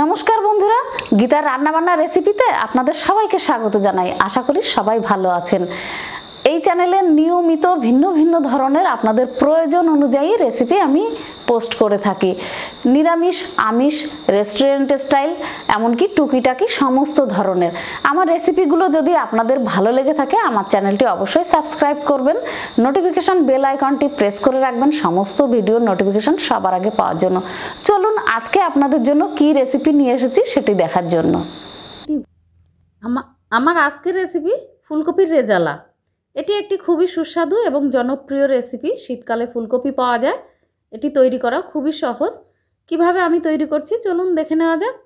নমস্কার বন্ধুরা গীতার রান্নাবান্না রেসিপিতে আপনাদের সবাইকে স্বাগত জানাই আশা করি সবাই ভালো আছেন চ্যানেলে নিয়মিত ভিন্ন ভিন্ন ধরনের আপনাদের প্রয়োজন অনুযায়ী রেসিপি আমি পোস্ট করে থাকি নিরামিষ আমিষ রেস্টুরেন্ট স্টাইল এমনকি টুকিটাকি সমস্ত ধরনের আমার রেসিপিগুলো যদি আপনাদের ভালো লেগে থাকে আমার চ্যানেলটি অবশ্যই সাবস্ক্রাইব করবেন নোটিফিকেশন বেল আইকনটি প্রেস করে রাখবেন সমস্ত ভিডিওর নোটিফিকেশন সবার আগে পাওয়ার জন্য চলুন আজকে আপনাদের জন্য কি রেসিপি নিয়ে এসেছি সেটি দেখার জন্য আমার আজকের রেসিপি ফুলকপির রেজালা এটি একটি খুবই সুস্বাদু এবং জনপ্রিয় রেসিপি শীতকালে ফুলকপি পাওয়া যায় এটি তৈরি করা খুবই সহজ কিভাবে আমি তৈরি করছি চলুন দেখে নেওয়া যাক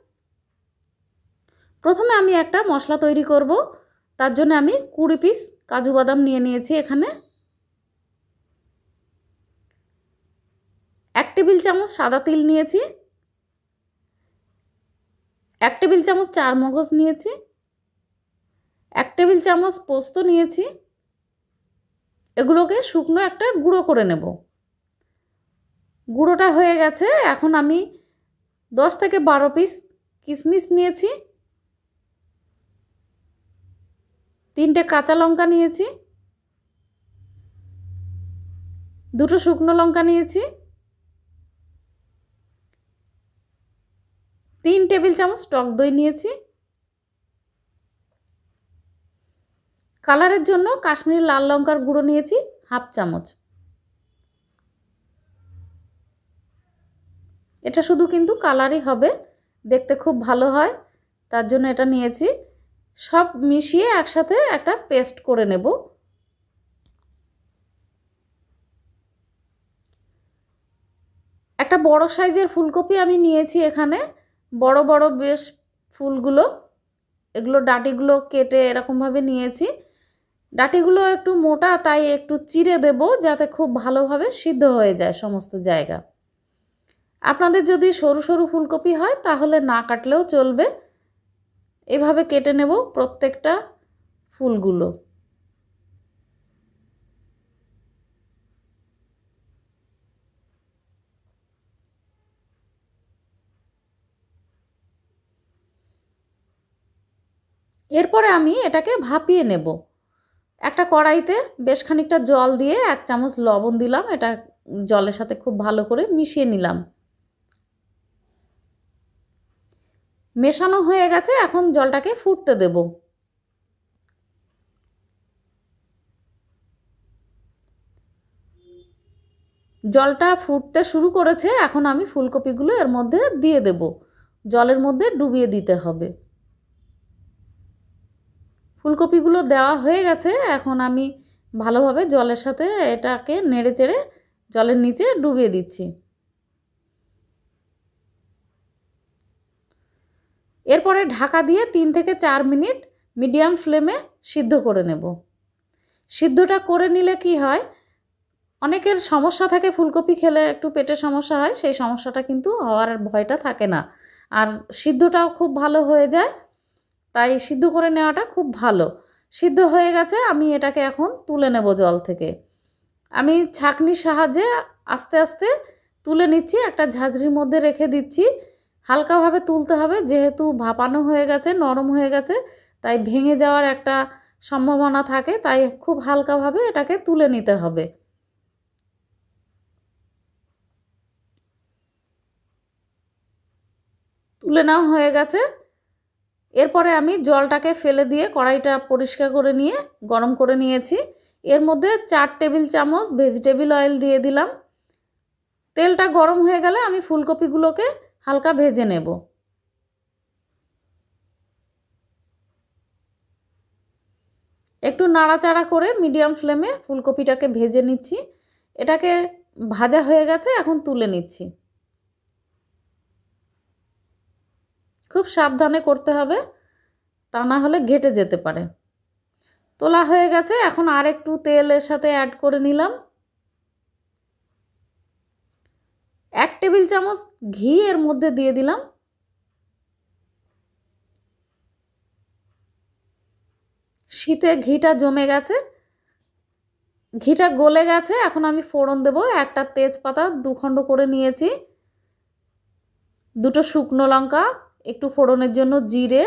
প্রথমে আমি একটা মশলা তৈরি করব তার জন্য আমি কুড়ি পিস কাজু বাদাম নিয়ে নিয়েছি এখানে এক টেবিল চামচ সাদা তিল নিয়েছি এক টেবিল চামচ চার মগজ নিয়েছি এক টেবিল চামচ পোস্ত নিয়েছি এগুলোকে শুকনো একটা গুঁড়ো করে নেব গুঁড়োটা হয়ে গেছে এখন আমি দশ থেকে বারো পিস কিশমিশ নিয়েছি তিনটে কাঁচা লঙ্কা নিয়েছি দুটো শুকনো লঙ্কা নিয়েছি তিন টেবিল চামচ টক দই নিয়েছি কালারের জন্য কাশ্মীরি লাল লঙ্কার গুঁড়ো নিয়েছি হাফ চামচ এটা শুধু কিন্তু কালারই হবে দেখতে খুব ভালো হয় তার জন্য এটা নিয়েছি সব মিশিয়ে একসাথে একটা পেস্ট করে নেব একটা বড় সাইজের ফুলকপি আমি নিয়েছি এখানে বড় বড় বেশ ফুলগুলো এগুলো ডাটিগুলো কেটে এরকমভাবে নিয়েছি ডাটিগুলো একটু মোটা তাই একটু চিড়ে দেব যাতে খুব ভালোভাবে সিদ্ধ হয়ে যায় সমস্ত জায়গা আপনাদের যদি সরু সরু ফুলকপি হয় তাহলে না কাটলেও চলবে এভাবে কেটে নেব প্রত্যেকটা ফুলগুলো এরপরে আমি এটাকে ভাপিয়ে নেব একটা কড়াইতে বেশ খানিকটা জল দিয়ে এক চামচ লবণ দিলাম এটা জলের সাথে খুব ভালো করে মিশিয়ে নিলাম মেশানো হয়ে গেছে এখন জলটাকে ফুটতে দেব জলটা ফুটতে শুরু করেছে এখন আমি ফুলকপিগুলো এর মধ্যে দিয়ে দেব জলের মধ্যে ডুবিয়ে দিতে হবে ফুলকপিগুলো দেওয়া হয়ে গেছে এখন আমি ভালোভাবে জলের সাথে এটাকে নেড়ে চেড়ে জলের নিচে ডুবিয়ে দিচ্ছি এরপরে ঢাকা দিয়ে তিন থেকে চার মিনিট মিডিয়াম ফ্লেমে সিদ্ধ করে নেব সিদ্ধটা করে নিলে কি হয় অনেকের সমস্যা থাকে ফুলকপি খেলে একটু পেটের সমস্যা হয় সেই সমস্যাটা কিন্তু হওয়ার ভয়টা থাকে না আর সিদ্ধটাও খুব ভালো হয়ে যায় তাই সিদ্ধ করে নেওয়াটা খুব ভালো সিদ্ধ হয়ে গেছে আমি এটাকে এখন তুলে নেব জল থেকে আমি ছাঁকনির সাহায্যে আস্তে আস্তে তুলে নিচ্ছি একটা ঝাঁঝরির মধ্যে রেখে দিচ্ছি হালকাভাবে তুলতে হবে যেহেতু ভাপানো হয়ে গেছে নরম হয়ে গেছে তাই ভেঙে যাওয়ার একটা সম্ভাবনা থাকে তাই খুব হালকাভাবে এটাকে তুলে নিতে হবে তুলে নেওয়া হয়ে গেছে এরপরে আমি জলটাকে ফেলে দিয়ে কড়াইটা পরিষ্কার করে নিয়ে গরম করে নিয়েছি এর মধ্যে চার টেবিল চামচ ভেজিটেবিল অয়েল দিয়ে দিলাম তেলটা গরম হয়ে গেলে আমি ফুলকপিগুলোকে হালকা ভেজে নেব একটু নাড়াচাড়া করে মিডিয়াম ফ্লেমে ফুলকপিটাকে ভেজে নিচ্ছি এটাকে ভাজা হয়ে গেছে এখন তুলে নিচ্ছি খুব সাবধানে করতে হবে তা না হলে ঘেটে যেতে পারে তোলা হয়ে গেছে এখন আর একটু তেলের সাথে অ্যাড করে নিলাম এক টেবিল চামচ ঘি এর মধ্যে দিয়ে দিলাম শীতে ঘিটা জমে গেছে ঘিটা গলে গেছে এখন আমি ফোড়ন দেব একটা তেজপাতা দুখণ্ড করে নিয়েছি দুটো শুকনো লঙ্কা একটু ফোড়নের জন্য জিরে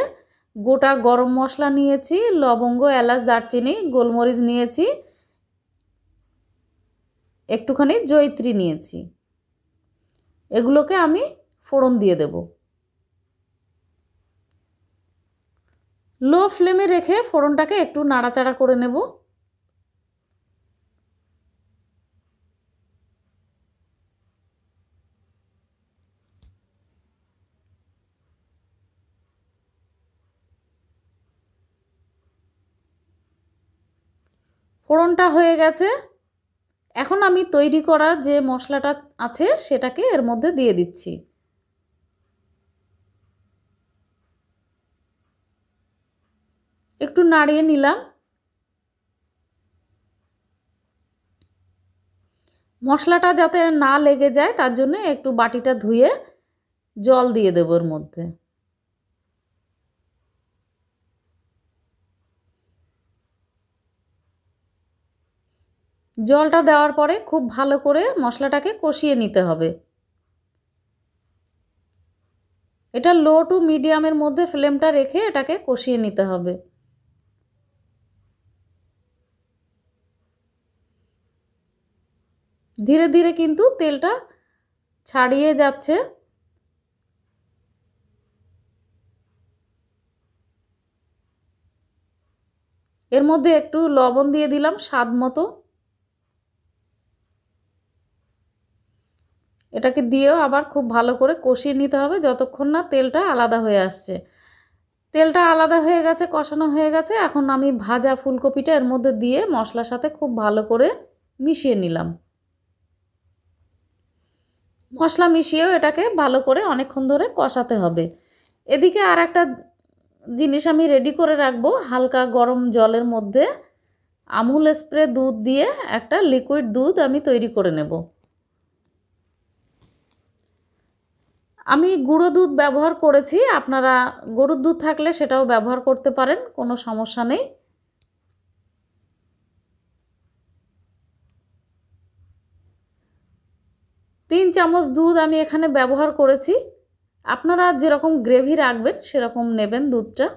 গোটা গরম মশলা নিয়েছি লবঙ্গ এলাচ দারচিনি গোলমরিচ নিয়েছি একটুখানি জৈত্রী নিয়েছি এগুলোকে আমি ফোড়ন দিয়ে দেব লো ফ্লেমে রেখে ফোড়নটাকে একটু নাড়াচাড়া করে নেবো ফোড়নটা হয়ে গেছে এখন আমি তৈরি করা যে মশলাটা আছে সেটাকে এর মধ্যে দিয়ে দিচ্ছি একটু নাড়িয়ে নিলাম মশলাটা যাতে না লেগে যায় তার জন্য একটু বাটিটা ধুয়ে জল দিয়ে দেবো মধ্যে জলটা দেওয়ার পরে খুব ভালো করে মশলাটাকে কষিয়ে নিতে হবে এটা লো টু মিডিয়ামের মধ্যে ফ্লেমটা রেখে এটাকে কষিয়ে নিতে হবে ধীরে ধীরে কিন্তু তেলটা ছাড়িয়ে যাচ্ছে এর মধ্যে একটু লবণ দিয়ে দিলাম স্বাদ মতো এটাকে দিয়েও আবার খুব ভালো করে কষিয়ে নিতে হবে যতক্ষণ না তেলটা আলাদা হয়ে আসছে তেলটা আলাদা হয়ে গেছে কষানো হয়ে গেছে এখন আমি ভাজা ফুলকপিটা এর মধ্যে দিয়ে মশলার সাথে খুব ভালো করে মিশিয়ে নিলাম মশলা মিশিয়েও এটাকে ভালো করে অনেকক্ষণ ধরে কষাতে হবে এদিকে আর একটা জিনিস আমি রেডি করে রাখবো হালকা গরম জলের মধ্যে আমুল স্প্রে দুধ দিয়ে একটা লিকুইড দুধ আমি তৈরি করে নেব আমি গুঁড়ো দুধ ব্যবহার করেছি আপনারা গরুর দুধ থাকলে সেটাও ব্যবহার করতে পারেন কোনো সমস্যা নেই তিন চামচ দুধ আমি এখানে ব্যবহার করেছি আপনারা যেরকম গ্রেভি রাখবেন সেরকম নেবেন দুধটা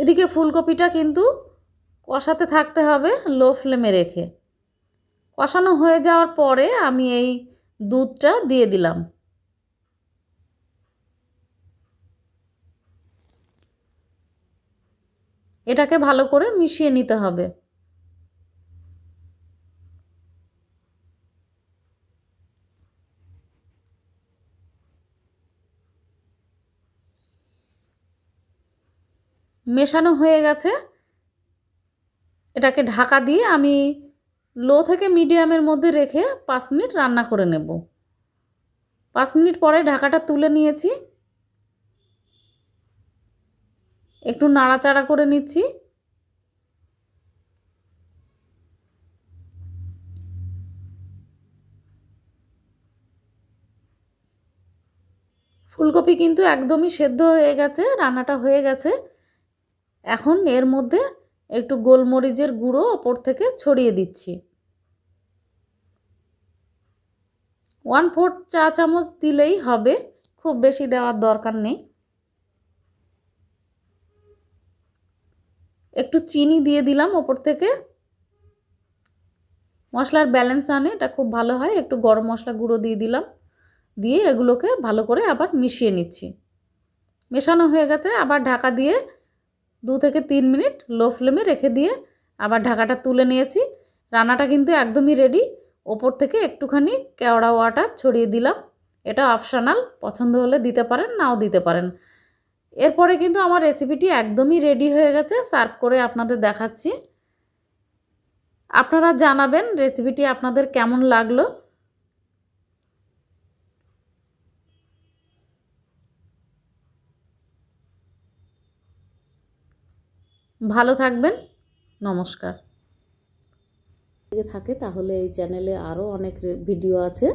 এদিকে ফুলকপিটা কিন্তু কষাতে থাকতে হবে লো ফ্লেমে রেখে কষানো হয়ে যাওয়ার পরে আমি এই দুধটা দিয়ে দিলাম এটাকে ভালো করে মিশিয়ে নিতে হবে মেশানো হয়ে গেছে এটাকে ঢাকা দিয়ে আমি লো থেকে মিডিয়ামের মধ্যে রেখে পাঁচ মিনিট রান্না করে নেব পাঁচ মিনিট পরে ঢাকাটা তুলে নিয়েছি একটু নাড়াচাড়া করে নিচ্ছি ফুলকপি কিন্তু একদমই সেদ্ধ হয়ে গেছে রান্নাটা হয়ে গেছে এখন এর মধ্যে একটু গোলমরিচের গুঁড়ো ওপর থেকে ছড়িয়ে দিচ্ছি ওয়ান ফোর্থ চা চামচ দিলেই হবে খুব বেশি দেওয়ার দরকার নেই একটু চিনি দিয়ে দিলাম ওপর থেকে মশলার ব্যালেন্স আনে এটা খুব ভালো হয় একটু গরম মশলা গুঁড়ো দিয়ে দিলাম দিয়ে এগুলোকে ভালো করে আবার মিশিয়ে নিচ্ছি মেশানো হয়ে গেছে আবার ঢাকা দিয়ে দু থেকে তিন মিনিট লো ফ্লেমে রেখে দিয়ে আবার ঢাকাটা তুলে নিয়েছি রান্নাটা কিন্তু একদমই রেডি ওপর থেকে একটুখানি কেওড়া ওয়াটার ছড়িয়ে দিলাম এটা অপশানাল পছন্দ হলে দিতে পারেন নাও দিতে পারেন এরপরে কিন্তু আমার রেসিপিটি একদমই রেডি হয়ে গেছে সার্ভ করে আপনাদের দেখাচ্ছি আপনারা জানাবেন রেসিপিটি আপনাদের কেমন লাগলো ভালো থাকবেন নমস্কার থেকে থাকে তাহলে এই চ্যানেলে আরও অনেক ভিডিও আছে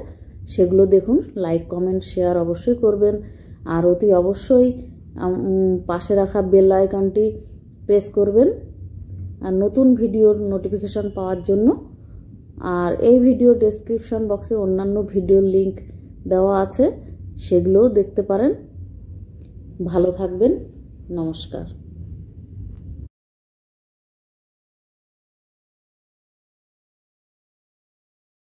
সেগুলো দেখুন লাইক কমেন্ট শেয়ার অবশ্যই করবেন আর অতি অবশ্যই পাশে রাখা বেল আইকনটি প্রেস করবেন আর নতুন ভিডিওর নোটিফিকেশান পাওয়ার জন্য আর এই ভিডিও ডেসক্রিপশন বক্সে অন্যান্য ভিডিওর লিঙ্ক দেওয়া আছে সেগুলোও দেখতে পারেন ভালো থাকবেন নমস্কার